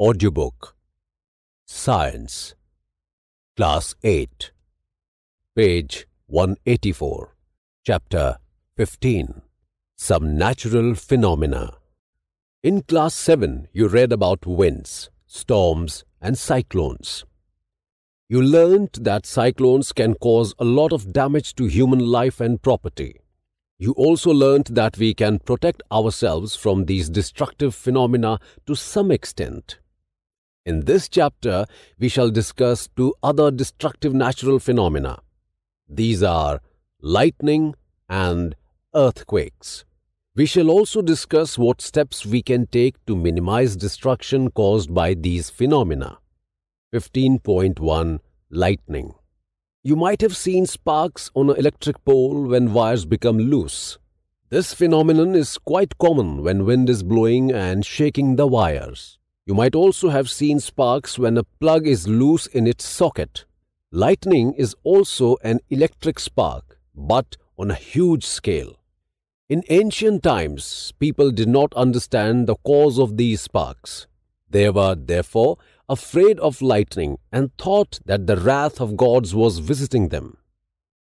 Audiobook Science Class 8 Page 184 Chapter 15 Some Natural Phenomena In Class 7 you read about winds, storms and cyclones. You learnt that cyclones can cause a lot of damage to human life and property. You also learnt that we can protect ourselves from these destructive phenomena to some extent. In this chapter, we shall discuss two other destructive natural phenomena. These are lightning and earthquakes. We shall also discuss what steps we can take to minimize destruction caused by these phenomena. 15.1 Lightning You might have seen sparks on an electric pole when wires become loose. This phenomenon is quite common when wind is blowing and shaking the wires. You might also have seen sparks when a plug is loose in its socket. Lightning is also an electric spark, but on a huge scale. In ancient times, people did not understand the cause of these sparks. They were, therefore, afraid of lightning and thought that the wrath of gods was visiting them.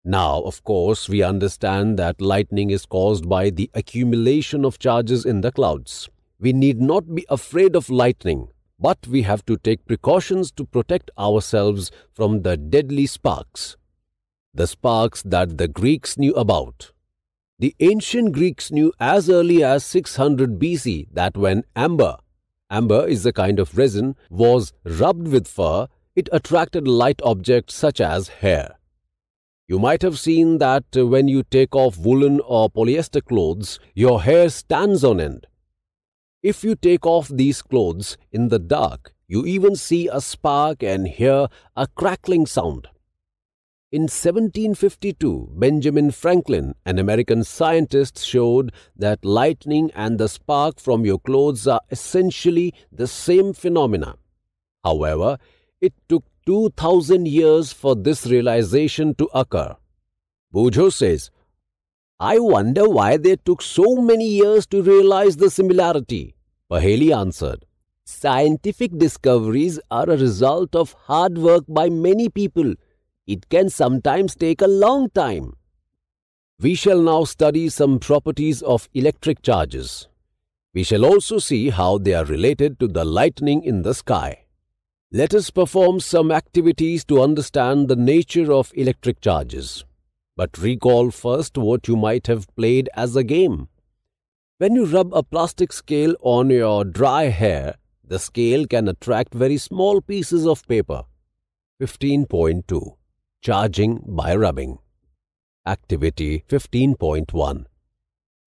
Now, of course, we understand that lightning is caused by the accumulation of charges in the clouds. We need not be afraid of lightning, but we have to take precautions to protect ourselves from the deadly sparks. The sparks that the Greeks knew about. The ancient Greeks knew as early as 600 BC that when amber, amber is a kind of resin, was rubbed with fur, it attracted light objects such as hair. You might have seen that when you take off woolen or polyester clothes, your hair stands on end. If you take off these clothes in the dark, you even see a spark and hear a crackling sound. In 1752, Benjamin Franklin, an American scientist, showed that lightning and the spark from your clothes are essentially the same phenomena. However, it took 2000 years for this realization to occur. Bujo says, I wonder why they took so many years to realize the similarity. Paheli answered, Scientific discoveries are a result of hard work by many people. It can sometimes take a long time. We shall now study some properties of electric charges. We shall also see how they are related to the lightning in the sky. Let us perform some activities to understand the nature of electric charges. But recall first what you might have played as a game. When you rub a plastic scale on your dry hair, the scale can attract very small pieces of paper. 15.2 Charging by rubbing. Activity 15.1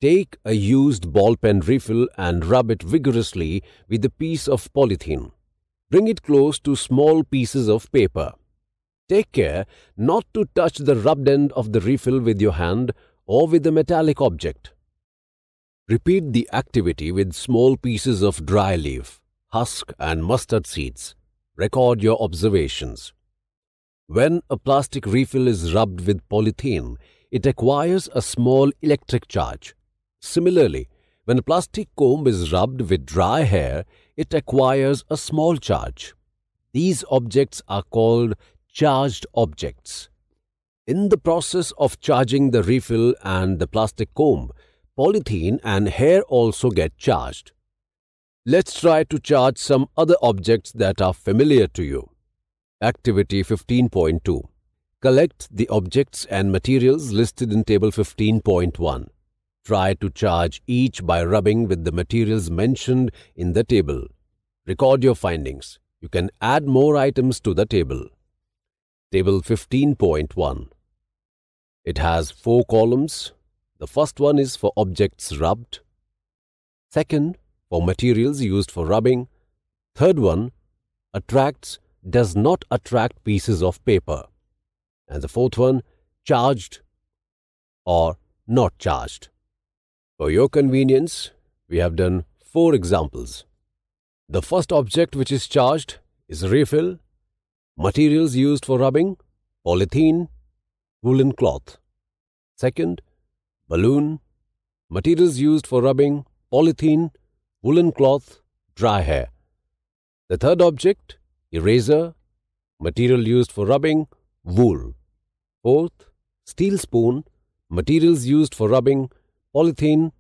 Take a used ballpen refill and rub it vigorously with a piece of polythene. Bring it close to small pieces of paper. Take care not to touch the rubbed end of the refill with your hand or with a metallic object. Repeat the activity with small pieces of dry leaf, husk and mustard seeds. Record your observations. When a plastic refill is rubbed with polythene, it acquires a small electric charge. Similarly, when a plastic comb is rubbed with dry hair, it acquires a small charge. These objects are called charged objects. In the process of charging the refill and the plastic comb, polythene and hair also get charged. Let's try to charge some other objects that are familiar to you. Activity 15.2 Collect the objects and materials listed in Table 15.1. Try to charge each by rubbing with the materials mentioned in the table. Record your findings. You can add more items to the table. Table 15.1. It has four columns. The first one is for objects rubbed. Second, for materials used for rubbing. Third one, attracts, does not attract pieces of paper. And the fourth one, charged or not charged. For your convenience, we have done four examples. The first object which is charged is refill Materials used for rubbing polythene, woolen cloth. Second, balloon. Materials used for rubbing polythene, woolen cloth, dry hair. The third object, eraser. Material used for rubbing, wool. Fourth, steel spoon. Materials used for rubbing, polythene,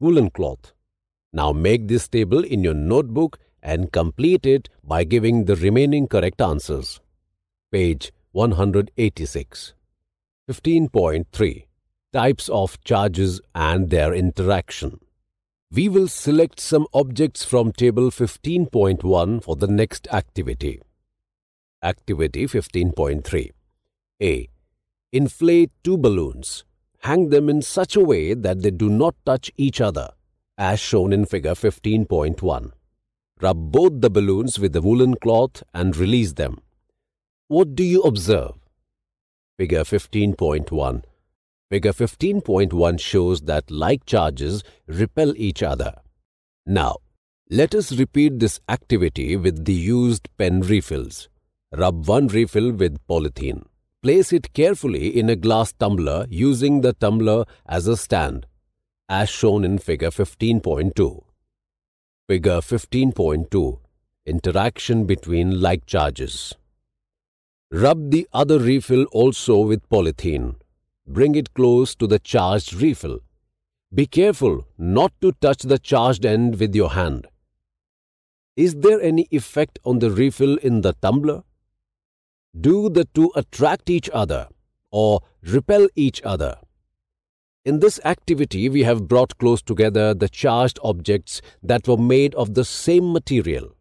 woolen cloth. Now make this table in your notebook and complete it by giving the remaining correct answers. Page 186. 15.3 Types of charges and their interaction. We will select some objects from table 15.1 for the next activity. Activity 15.3 A. Inflate two balloons. Hang them in such a way that they do not touch each other, as shown in figure 15.1. Rub both the balloons with the woolen cloth and release them. What do you observe? Figure 15.1 Figure 15.1 shows that like charges repel each other. Now, let us repeat this activity with the used pen refills. Rub one refill with polythene. Place it carefully in a glass tumbler using the tumbler as a stand, as shown in figure 15.2. Figure 15.2 Interaction between like charges. Rub the other refill also with polythene. Bring it close to the charged refill. Be careful not to touch the charged end with your hand. Is there any effect on the refill in the tumbler? Do the two attract each other or repel each other? In this activity, we have brought close together the charged objects that were made of the same material.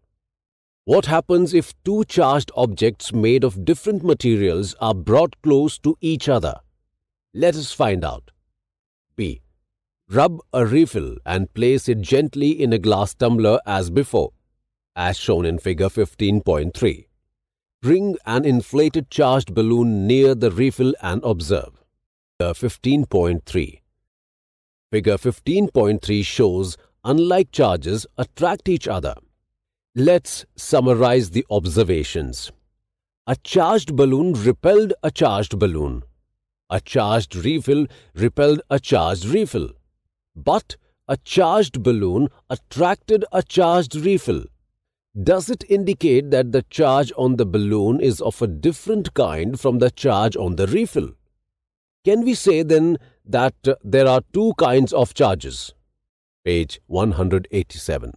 What happens if two charged objects made of different materials are brought close to each other? Let us find out. B. Rub a refill and place it gently in a glass tumbler as before, as shown in figure 15.3. Bring an inflated charged balloon near the refill and observe. Figure 15.3 Figure 15.3 shows unlike charges attract each other. Let's summarize the observations. A charged balloon repelled a charged balloon. A charged refill repelled a charged refill. But a charged balloon attracted a charged refill. Does it indicate that the charge on the balloon is of a different kind from the charge on the refill? Can we say then that there are two kinds of charges? Page 187.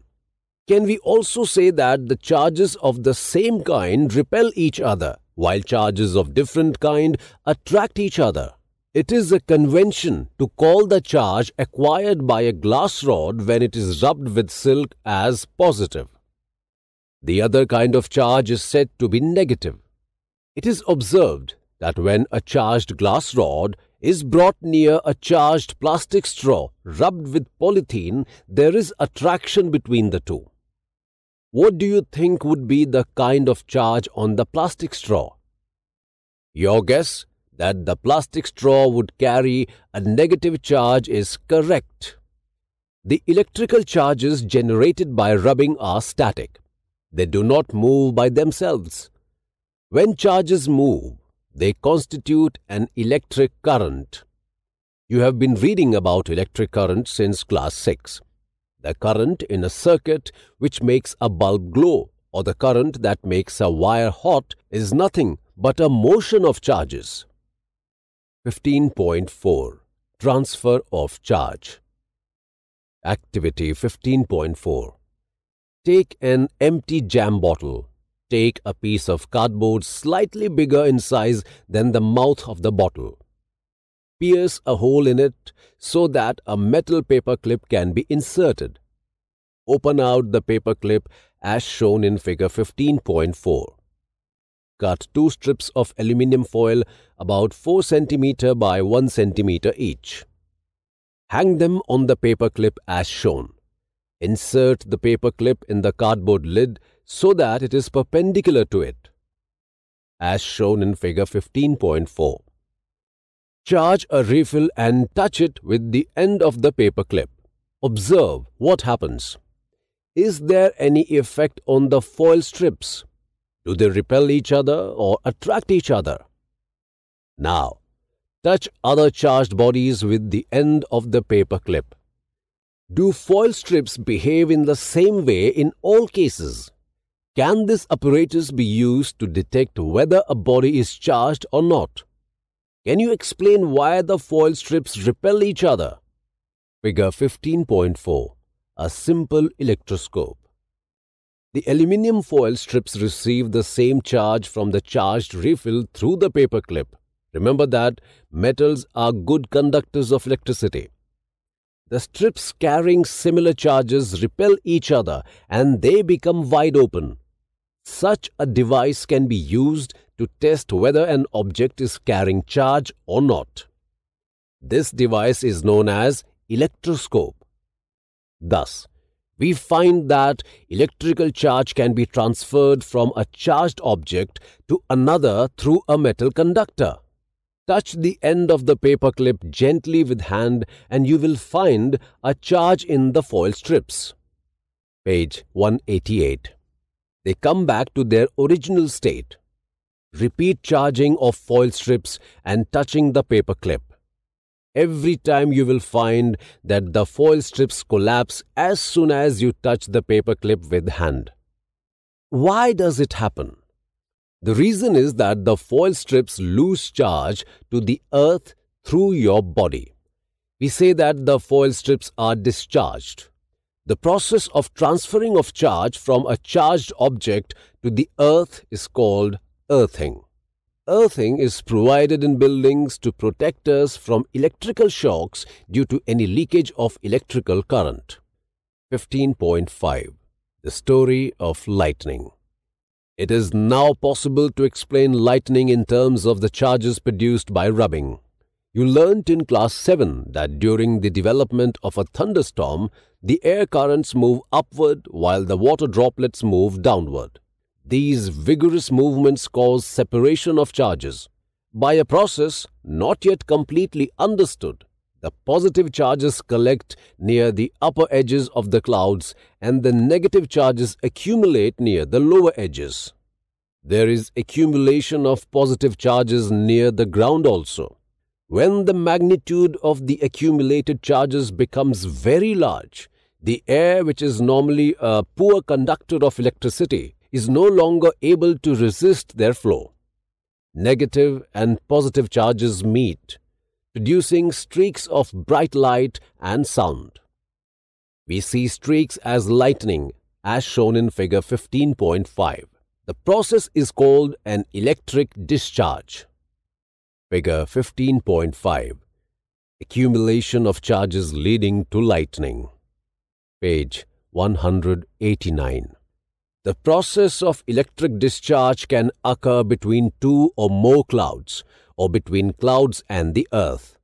Can we also say that the charges of the same kind repel each other, while charges of different kind attract each other? It is a convention to call the charge acquired by a glass rod when it is rubbed with silk as positive. The other kind of charge is said to be negative. It is observed that when a charged glass rod is brought near a charged plastic straw rubbed with polythene, there is attraction between the two. What do you think would be the kind of charge on the plastic straw? Your guess that the plastic straw would carry a negative charge is correct. The electrical charges generated by rubbing are static. They do not move by themselves. When charges move, they constitute an electric current. You have been reading about electric current since class 6. The current in a circuit which makes a bulb glow or the current that makes a wire hot is nothing but a motion of charges. 15.4 Transfer of charge Activity 15.4 Take an empty jam bottle take a piece of cardboard slightly bigger in size than the mouth of the bottle. Pierce a hole in it so that a metal paper clip can be inserted. Open out the paper clip as shown in figure 15.4. Cut two strips of aluminium foil about 4 cm by 1 cm each. Hang them on the paper clip as shown. Insert the paper clip in the cardboard lid so that it is perpendicular to it, as shown in figure 15.4. Charge a refill and touch it with the end of the paper clip. Observe what happens. Is there any effect on the foil strips? Do they repel each other or attract each other? Now, touch other charged bodies with the end of the paper clip. Do foil strips behave in the same way in all cases? Can this apparatus be used to detect whether a body is charged or not? Can you explain why the foil strips repel each other? Figure 15.4 A Simple Electroscope The aluminium foil strips receive the same charge from the charged refill through the paper clip. Remember that metals are good conductors of electricity. The strips carrying similar charges repel each other and they become wide open. Such a device can be used to test whether an object is carrying charge or not. This device is known as electroscope. Thus, we find that electrical charge can be transferred from a charged object to another through a metal conductor. Touch the end of the paperclip gently with hand and you will find a charge in the foil strips. Page 188 they come back to their original state. Repeat charging of foil strips and touching the paper clip. Every time you will find that the foil strips collapse as soon as you touch the paper clip with hand. Why does it happen? The reason is that the foil strips lose charge to the earth through your body. We say that the foil strips are discharged. The process of transferring of charge from a charged object to the earth is called earthing. Earthing is provided in buildings to protect us from electrical shocks due to any leakage of electrical current. 15.5 The Story of Lightning It is now possible to explain lightning in terms of the charges produced by rubbing. You learnt in class 7 that during the development of a thunderstorm, the air currents move upward while the water droplets move downward. These vigorous movements cause separation of charges. By a process not yet completely understood, the positive charges collect near the upper edges of the clouds and the negative charges accumulate near the lower edges. There is accumulation of positive charges near the ground also. When the magnitude of the accumulated charges becomes very large, the air, which is normally a poor conductor of electricity, is no longer able to resist their flow. Negative and positive charges meet, producing streaks of bright light and sound. We see streaks as lightning, as shown in figure 15.5. The process is called an electric discharge. Figure 15.5 Accumulation of charges leading to lightning. Page 189. The process of electric discharge can occur between two or more clouds, or between clouds and the earth.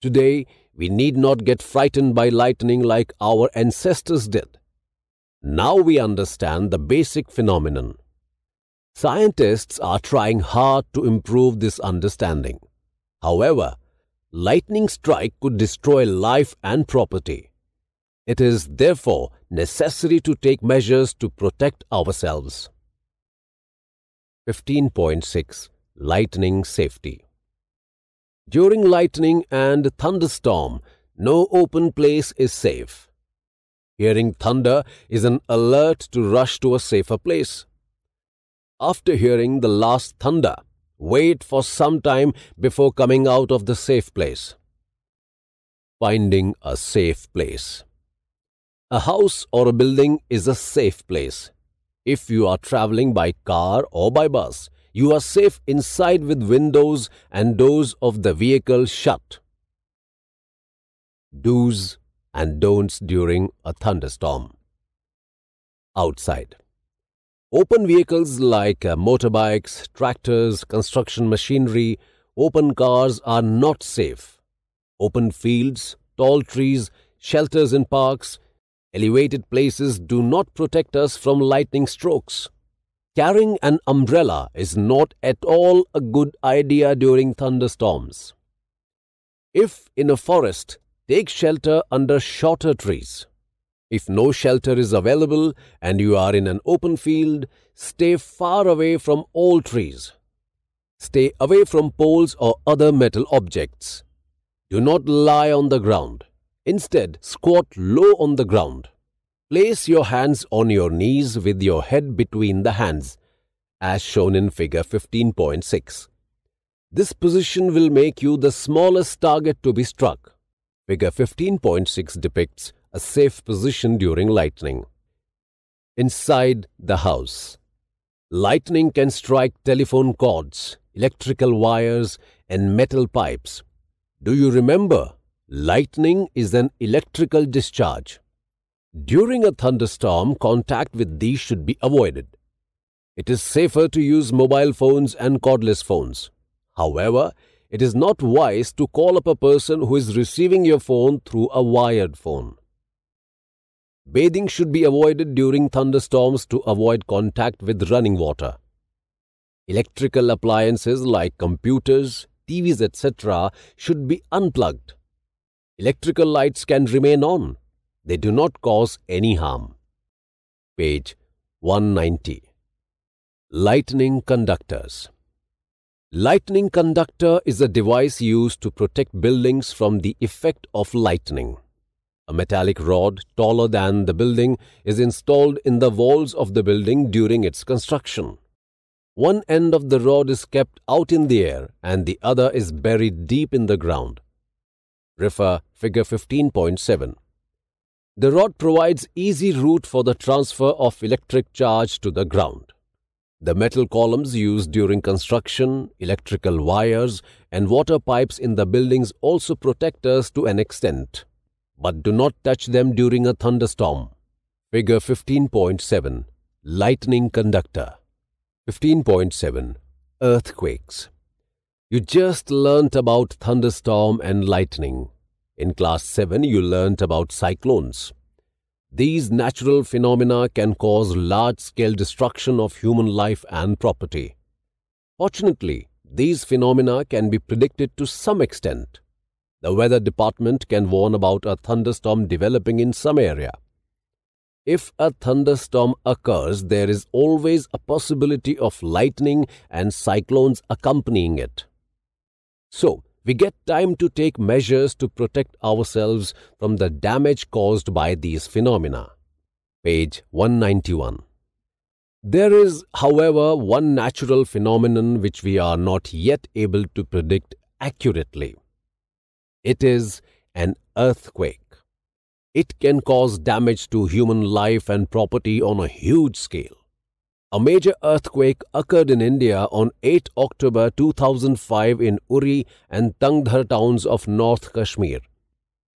Today, we need not get frightened by lightning like our ancestors did. Now we understand the basic phenomenon. Scientists are trying hard to improve this understanding. However, lightning strike could destroy life and property. It is therefore necessary to take measures to protect ourselves. 15.6 Lightning Safety During lightning and thunderstorm, no open place is safe. Hearing thunder is an alert to rush to a safer place after hearing the last thunder, wait for some time before coming out of the safe place. Finding a safe place. A house or a building is a safe place. If you are traveling by car or by bus, you are safe inside with windows and doors of the vehicle shut. Do's and don'ts during a thunderstorm. Outside. Open vehicles like uh, motorbikes, tractors, construction machinery, open cars are not safe. Open fields, tall trees, shelters in parks, elevated places do not protect us from lightning strokes. Carrying an umbrella is not at all a good idea during thunderstorms. If in a forest, take shelter under shorter trees. If no shelter is available and you are in an open field, stay far away from all trees. Stay away from poles or other metal objects. Do not lie on the ground. Instead, squat low on the ground. Place your hands on your knees with your head between the hands, as shown in figure 15.6. This position will make you the smallest target to be struck. Figure 15.6 depicts a safe position during lightning. Inside the house, lightning can strike telephone cords, electrical wires, and metal pipes. Do you remember? Lightning is an electrical discharge. During a thunderstorm, contact with these should be avoided. It is safer to use mobile phones and cordless phones. However, it is not wise to call up a person who is receiving your phone through a wired phone. Bathing should be avoided during thunderstorms to avoid contact with running water. Electrical appliances like computers, TVs, etc. should be unplugged. Electrical lights can remain on. They do not cause any harm. Page 190. Lightning Conductors Lightning conductor is a device used to protect buildings from the effect of lightning. A metallic rod taller than the building is installed in the walls of the building during its construction. One end of the rod is kept out in the air and the other is buried deep in the ground. Refer Figure 15.7. The rod provides easy route for the transfer of electric charge to the ground. The metal columns used during construction, electrical wires, and water pipes in the buildings also protect us to an extent but do not touch them during a thunderstorm. Figure 15.7 Lightning Conductor 15.7 Earthquakes You just learnt about thunderstorm and lightning. In class 7 you learnt about cyclones. These natural phenomena can cause large-scale destruction of human life and property. Fortunately, these phenomena can be predicted to some extent. The weather department can warn about a thunderstorm developing in some area. If a thunderstorm occurs, there is always a possibility of lightning and cyclones accompanying it. So, we get time to take measures to protect ourselves from the damage caused by these phenomena. Page 191. There is, however, one natural phenomenon which we are not yet able to predict accurately. It is an earthquake. It can cause damage to human life and property on a huge scale. A major earthquake occurred in India on 8 October 2005 in Uri and Tangdhar towns of North Kashmir.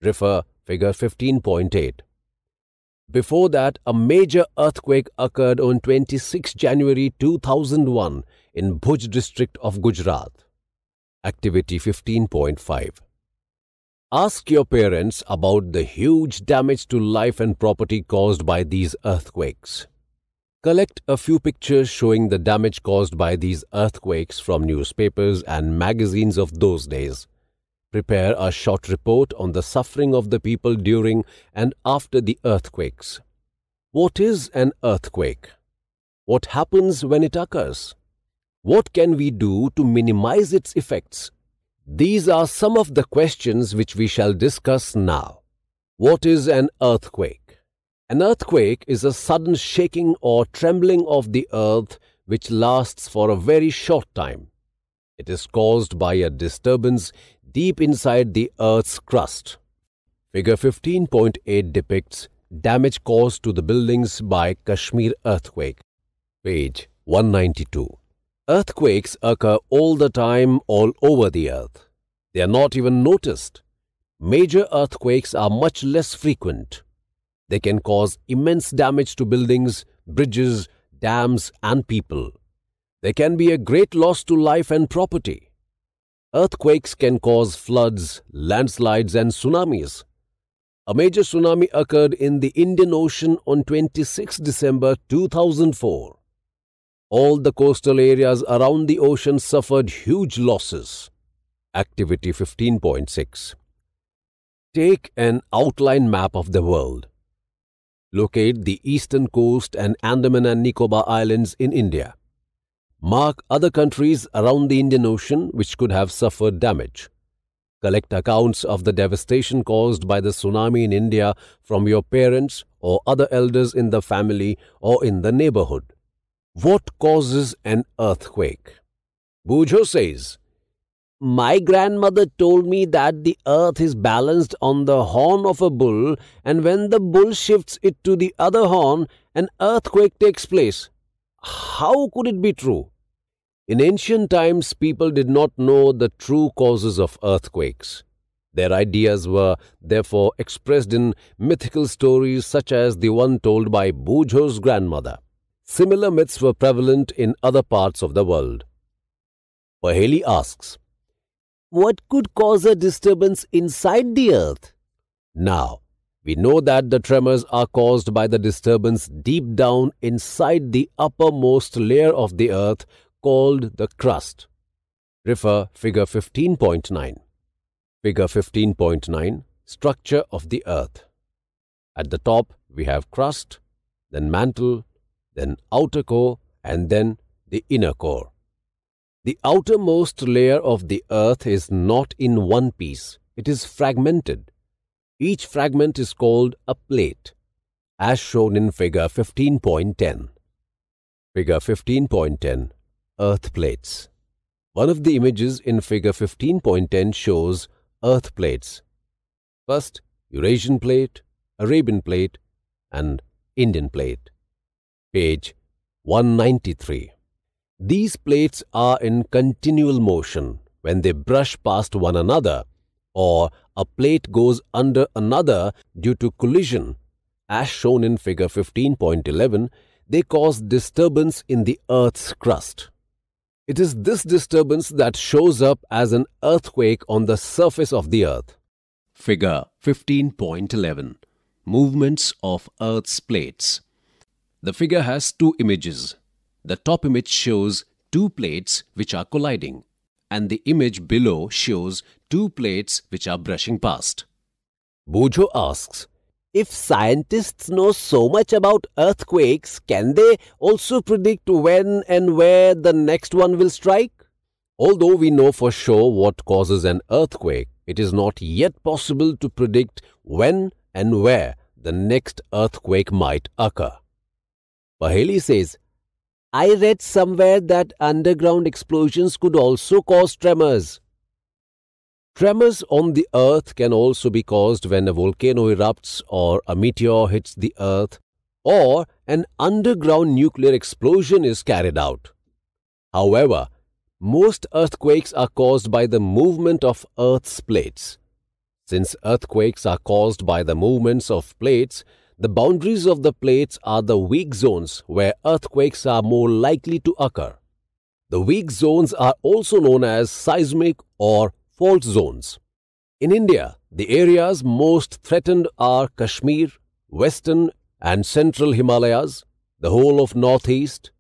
Refer figure 15.8. Before that, a major earthquake occurred on 26 January 2001 in Bhuj district of Gujarat. Activity 15.5 Ask your parents about the huge damage to life and property caused by these earthquakes. Collect a few pictures showing the damage caused by these earthquakes from newspapers and magazines of those days. Prepare a short report on the suffering of the people during and after the earthquakes. What is an earthquake? What happens when it occurs? What can we do to minimize its effects? These are some of the questions which we shall discuss now. What is an earthquake? An earthquake is a sudden shaking or trembling of the earth which lasts for a very short time. It is caused by a disturbance deep inside the earth's crust. Figure 15.8 depicts damage caused to the buildings by Kashmir earthquake. Page 192. Earthquakes occur all the time all over the earth. They are not even noticed. Major earthquakes are much less frequent. They can cause immense damage to buildings, bridges, dams, and people. They can be a great loss to life and property. Earthquakes can cause floods, landslides, and tsunamis. A major tsunami occurred in the Indian Ocean on 26 December 2004 all the coastal areas around the ocean suffered huge losses. Activity 15.6 Take an outline map of the world. Locate the eastern coast and Andaman and Nicobar Islands in India. Mark other countries around the Indian Ocean which could have suffered damage. Collect accounts of the devastation caused by the tsunami in India from your parents or other elders in the family or in the neighborhood. What causes an earthquake? Bujo says, My grandmother told me that the earth is balanced on the horn of a bull, and when the bull shifts it to the other horn, an earthquake takes place. How could it be true? In ancient times, people did not know the true causes of earthquakes. Their ideas were therefore expressed in mythical stories such as the one told by Bujo's grandmother. Similar myths were prevalent in other parts of the world. Paheli asks, What could cause a disturbance inside the earth? Now, we know that the tremors are caused by the disturbance deep down inside the uppermost layer of the earth called the crust. Refer Figure 15.9. Figure 15.9 Structure of the Earth. At the top, we have crust, then mantle, then outer core, and then the inner core. The outermost layer of the earth is not in one piece, it is fragmented. Each fragment is called a plate, as shown in figure 15.10. Figure 15.10 Earth plates. One of the images in figure 15.10 shows earth plates. First, Eurasian plate, Arabian plate, and Indian plate page 193. These plates are in continual motion when they brush past one another or a plate goes under another due to collision. As shown in figure 15.11, they cause disturbance in the Earth's crust. It is this disturbance that shows up as an earthquake on the surface of the Earth. Figure 15.11 Movements of Earth's Plates the figure has two images. The top image shows two plates which are colliding and the image below shows two plates which are brushing past. Bojo asks, if scientists know so much about earthquakes, can they also predict when and where the next one will strike? Although we know for sure what causes an earthquake, it is not yet possible to predict when and where the next earthquake might occur. Baheli says, I read somewhere that underground explosions could also cause tremors. Tremors on the earth can also be caused when a volcano erupts or a meteor hits the earth or an underground nuclear explosion is carried out. However, most earthquakes are caused by the movement of Earth's plates. Since earthquakes are caused by the movements of plates, the boundaries of the plates are the weak zones where earthquakes are more likely to occur. The weak zones are also known as seismic or fault zones. In India, the areas most threatened are Kashmir, western and central Himalayas, the whole of northeast,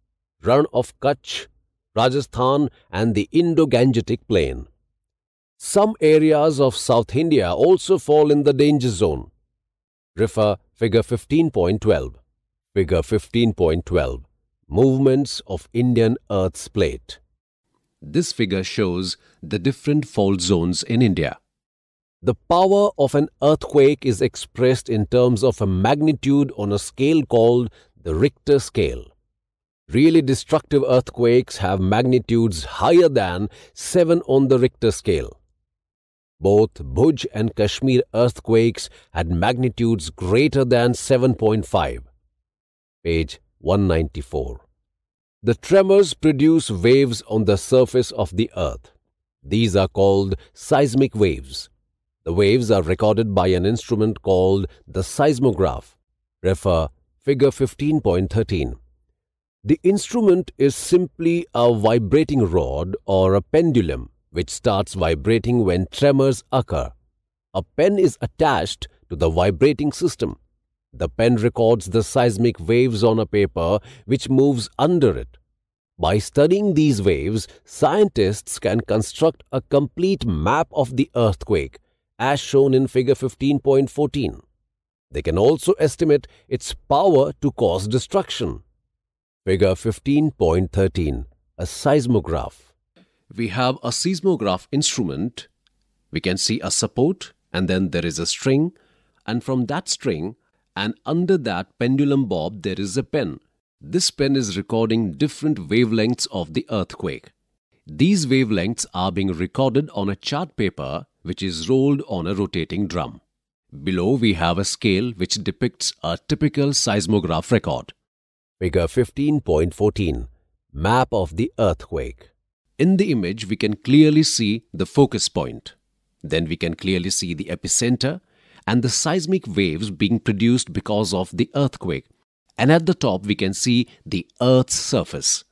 Run of Kutch, Rajasthan and the Indo-Gangetic plain. Some areas of South India also fall in the danger zone. Refer Figure 15.12 Figure 15.12 Movements of Indian Earth's Plate This figure shows the different fault zones in India. The power of an earthquake is expressed in terms of a magnitude on a scale called the Richter scale. Really destructive earthquakes have magnitudes higher than 7 on the Richter scale. Both Bhuj and Kashmir earthquakes had magnitudes greater than 7.5. Page 194. The tremors produce waves on the surface of the earth. These are called seismic waves. The waves are recorded by an instrument called the seismograph. Refer figure 15.13. The instrument is simply a vibrating rod or a pendulum which starts vibrating when tremors occur. A pen is attached to the vibrating system. The pen records the seismic waves on a paper which moves under it. By studying these waves, scientists can construct a complete map of the earthquake, as shown in Figure 15.14. They can also estimate its power to cause destruction. Figure 15.13 A seismograph we have a seismograph instrument. We can see a support and then there is a string and from that string and under that pendulum bob there is a pen. This pen is recording different wavelengths of the earthquake. These wavelengths are being recorded on a chart paper which is rolled on a rotating drum. Below we have a scale which depicts a typical seismograph record. Figure 15.14 Map of the earthquake in the image, we can clearly see the focus point. Then we can clearly see the epicenter and the seismic waves being produced because of the earthquake. And at the top, we can see the Earth's surface.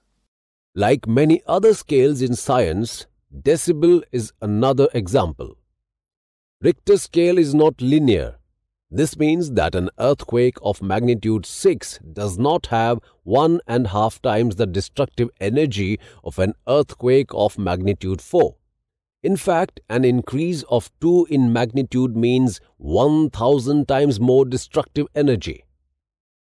Like many other scales in science, decibel is another example. Richter scale is not linear this means that an earthquake of magnitude 6 does not have one and a half times the destructive energy of an earthquake of magnitude 4. In fact, an increase of 2 in magnitude means 1000 times more destructive energy.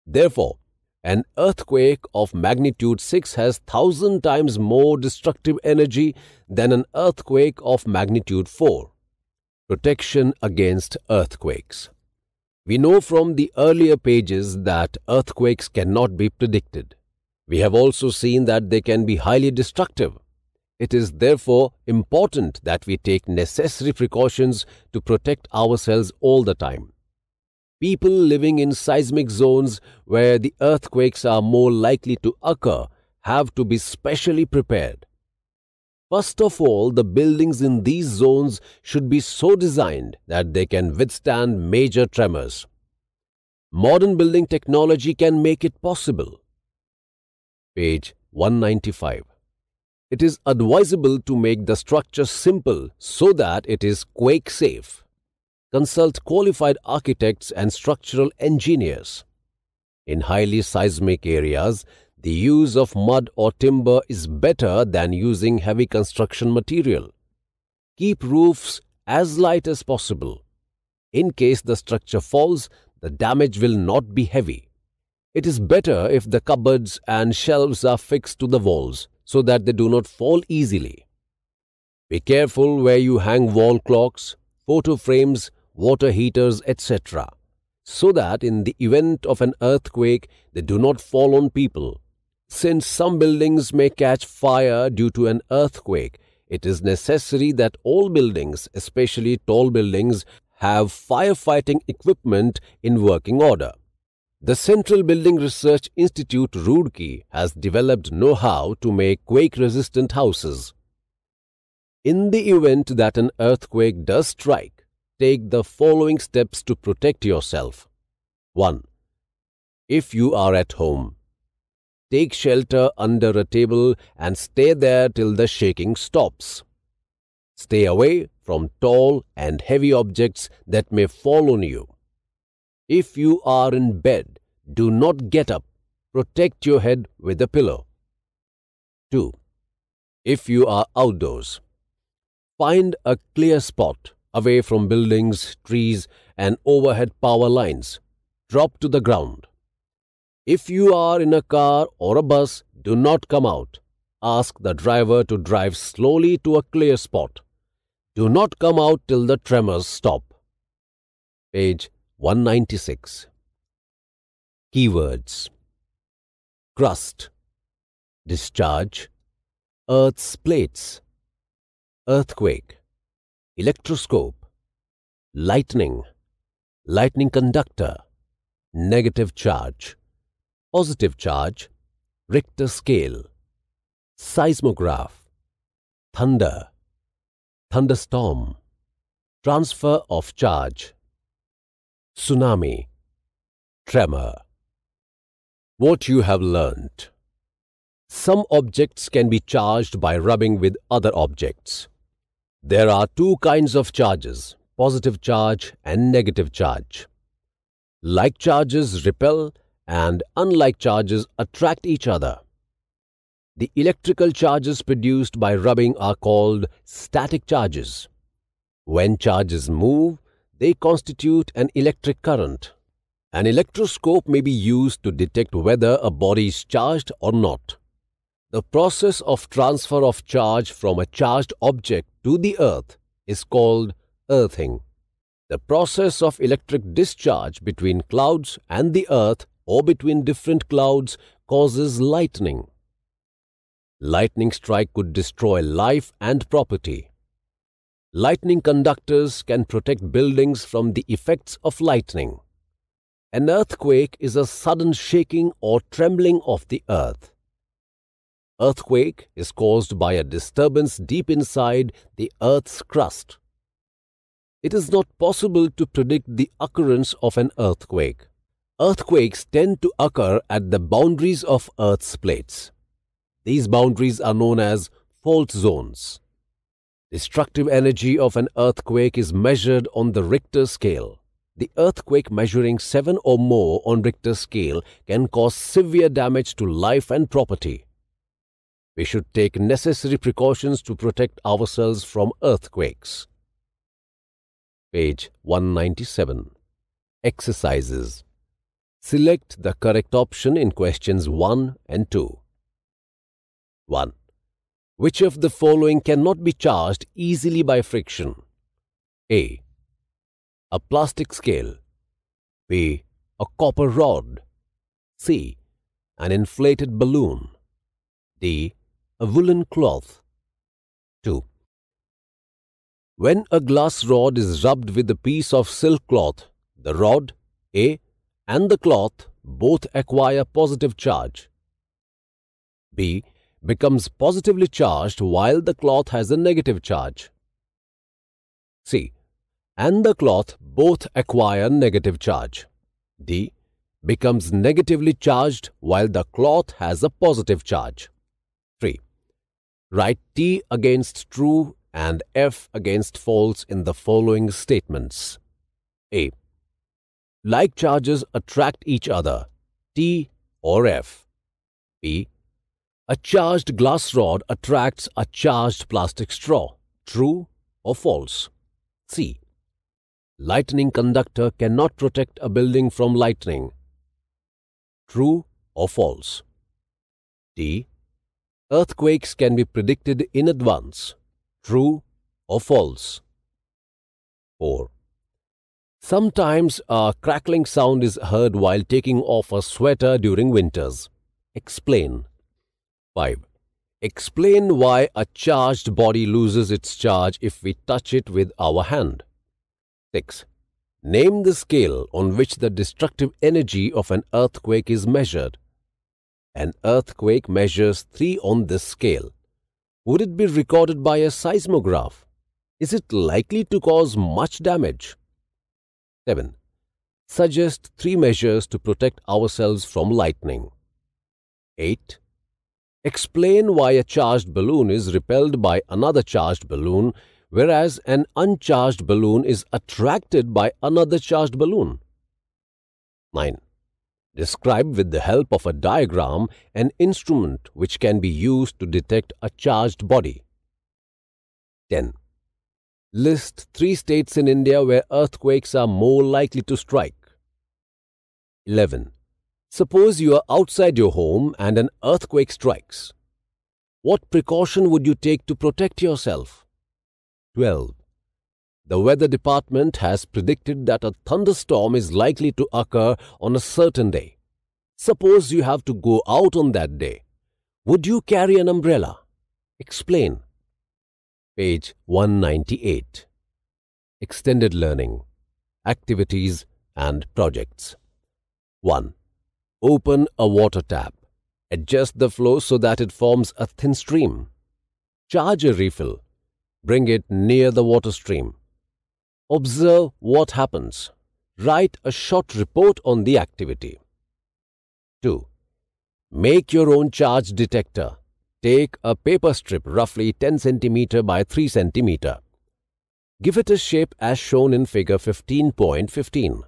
Therefore, an earthquake of magnitude 6 has 1000 times more destructive energy than an earthquake of magnitude 4. Protection against earthquakes. We know from the earlier pages that earthquakes cannot be predicted. We have also seen that they can be highly destructive. It is therefore important that we take necessary precautions to protect ourselves all the time. People living in seismic zones where the earthquakes are more likely to occur have to be specially prepared. First of all, the buildings in these zones should be so designed that they can withstand major tremors. Modern building technology can make it possible. Page 195. It is advisable to make the structure simple so that it is quake safe. Consult qualified architects and structural engineers. In highly seismic areas, the use of mud or timber is better than using heavy construction material. Keep roofs as light as possible. In case the structure falls, the damage will not be heavy. It is better if the cupboards and shelves are fixed to the walls so that they do not fall easily. Be careful where you hang wall clocks, photo frames, water heaters, etc., so that in the event of an earthquake they do not fall on people since some buildings may catch fire due to an earthquake, it is necessary that all buildings, especially tall buildings, have firefighting equipment in working order. The Central Building Research Institute Roorkee has developed know-how to make quake-resistant houses. In the event that an earthquake does strike, take the following steps to protect yourself. 1. If you are at home, take shelter under a table and stay there till the shaking stops. Stay away from tall and heavy objects that may fall on you. If you are in bed, do not get up. Protect your head with a pillow. 2. If you are outdoors, find a clear spot away from buildings, trees, and overhead power lines. Drop to the ground. If you are in a car or a bus, do not come out. Ask the driver to drive slowly to a clear spot. Do not come out till the tremors stop. Page 196. Keywords Crust, Discharge, Earth's plates, Earthquake, Electroscope, Lightning, Lightning conductor, Negative charge positive charge, Richter scale, seismograph, thunder, thunderstorm, transfer of charge, tsunami, tremor. What you have learnt. Some objects can be charged by rubbing with other objects. There are two kinds of charges, positive charge and negative charge. Like charges repel and unlike charges attract each other. The electrical charges produced by rubbing are called static charges. When charges move, they constitute an electric current. An electroscope may be used to detect whether a body is charged or not. The process of transfer of charge from a charged object to the earth is called earthing. The process of electric discharge between clouds and the earth or between different clouds causes lightning. Lightning strike could destroy life and property. Lightning conductors can protect buildings from the effects of lightning. An earthquake is a sudden shaking or trembling of the earth. Earthquake is caused by a disturbance deep inside the earth's crust. It is not possible to predict the occurrence of an earthquake. Earthquakes tend to occur at the boundaries of Earth's plates. These boundaries are known as fault zones. Destructive energy of an earthquake is measured on the Richter scale. The earthquake measuring 7 or more on Richter scale can cause severe damage to life and property. We should take necessary precautions to protect ourselves from earthquakes. Page 197 Exercises Select the correct option in questions 1 and 2. 1. Which of the following cannot be charged easily by friction? A. A plastic scale. B. A copper rod. C. An inflated balloon. D. A woolen cloth. 2. When a glass rod is rubbed with a piece of silk cloth, the rod A and the cloth both acquire positive charge. B. Becomes positively charged while the cloth has a negative charge. C. And the cloth both acquire negative charge. D. Becomes negatively charged while the cloth has a positive charge. 3. Write T against true and F against false in the following statements. A. Like charges attract each other, T or F. P. A charged glass rod attracts a charged plastic straw, true or false. C. Lightning conductor cannot protect a building from lightning, true or false. D. Earthquakes can be predicted in advance, true or false. 4. Sometimes a crackling sound is heard while taking off a sweater during winters. Explain. 5. Explain why a charged body loses its charge if we touch it with our hand. 6. Name the scale on which the destructive energy of an earthquake is measured. An earthquake measures 3 on this scale. Would it be recorded by a seismograph? Is it likely to cause much damage? 7. Suggest three measures to protect ourselves from lightning. 8. Explain why a charged balloon is repelled by another charged balloon, whereas an uncharged balloon is attracted by another charged balloon. 9. Describe with the help of a diagram an instrument which can be used to detect a charged body. 10. List three states in India where earthquakes are more likely to strike. 11. Suppose you are outside your home and an earthquake strikes. What precaution would you take to protect yourself? 12. The weather department has predicted that a thunderstorm is likely to occur on a certain day. Suppose you have to go out on that day. Would you carry an umbrella? Explain page 198. Extended Learning Activities and Projects 1. Open a water tap. Adjust the flow so that it forms a thin stream. Charge a refill. Bring it near the water stream. Observe what happens. Write a short report on the activity. 2. Make your own charge detector Take a paper strip roughly 10 cm by 3 cm. Give it a shape as shown in figure 15.15.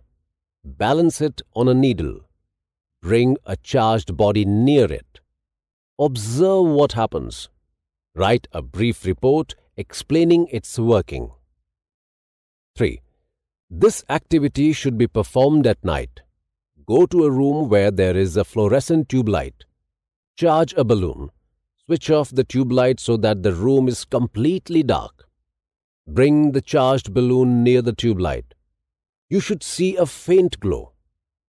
Balance it on a needle. Bring a charged body near it. Observe what happens. Write a brief report explaining its working. 3. This activity should be performed at night. Go to a room where there is a fluorescent tube light. Charge a balloon Switch off the tube light so that the room is completely dark. Bring the charged balloon near the tube light. You should see a faint glow.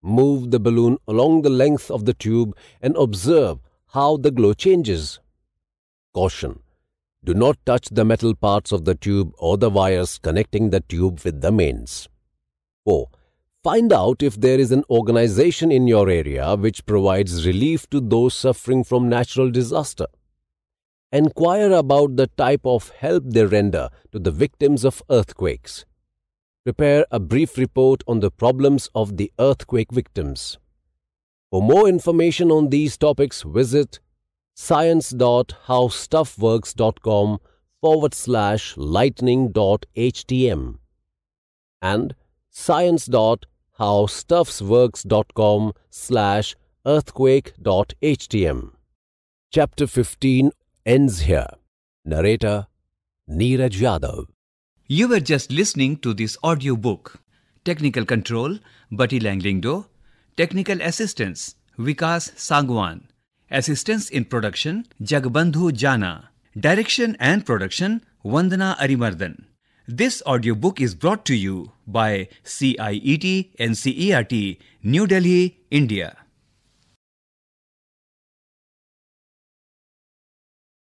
Move the balloon along the length of the tube and observe how the glow changes. Caution. Do not touch the metal parts of the tube or the wires connecting the tube with the mains. 4. Find out if there is an organization in your area which provides relief to those suffering from natural disaster. Enquire about the type of help they render to the victims of earthquakes. Prepare a brief report on the problems of the earthquake victims. For more information on these topics, visit science.howstuffworks.com forward slash lightning.htm and science.howstuffsworks.com slash earthquake.htm. Chapter 15 ends here. Narrator Neeraj Yadav. You were just listening to this audiobook. Technical control Bati Langlingdo. Technical assistance Vikas Sangwan. Assistance in production Jagbandhu Jana. Direction and production Vandana Arimardhan. This audiobook is brought to you by CIET NCERT, New Delhi, India.